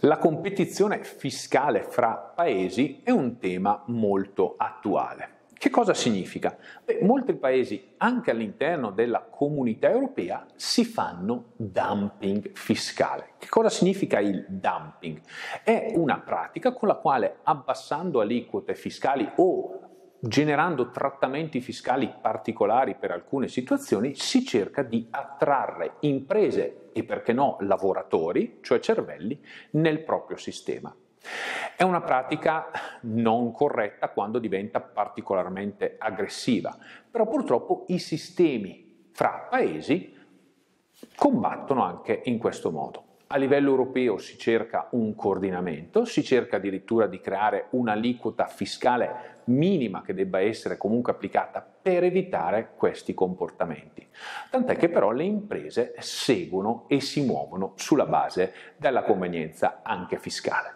La competizione fiscale fra paesi è un tema molto attuale. Che cosa significa? Beh, molti paesi, anche all'interno della comunità europea, si fanno dumping fiscale. Che cosa significa il dumping? È una pratica con la quale abbassando aliquote fiscali o generando trattamenti fiscali particolari per alcune situazioni, si cerca di attrarre imprese e perché no lavoratori, cioè cervelli, nel proprio sistema. È una pratica non corretta quando diventa particolarmente aggressiva, però purtroppo i sistemi fra paesi combattono anche in questo modo. A livello europeo si cerca un coordinamento, si cerca addirittura di creare un'aliquota fiscale minima che debba essere comunque applicata per evitare questi comportamenti. Tant'è che però le imprese seguono e si muovono sulla base della convenienza anche fiscale.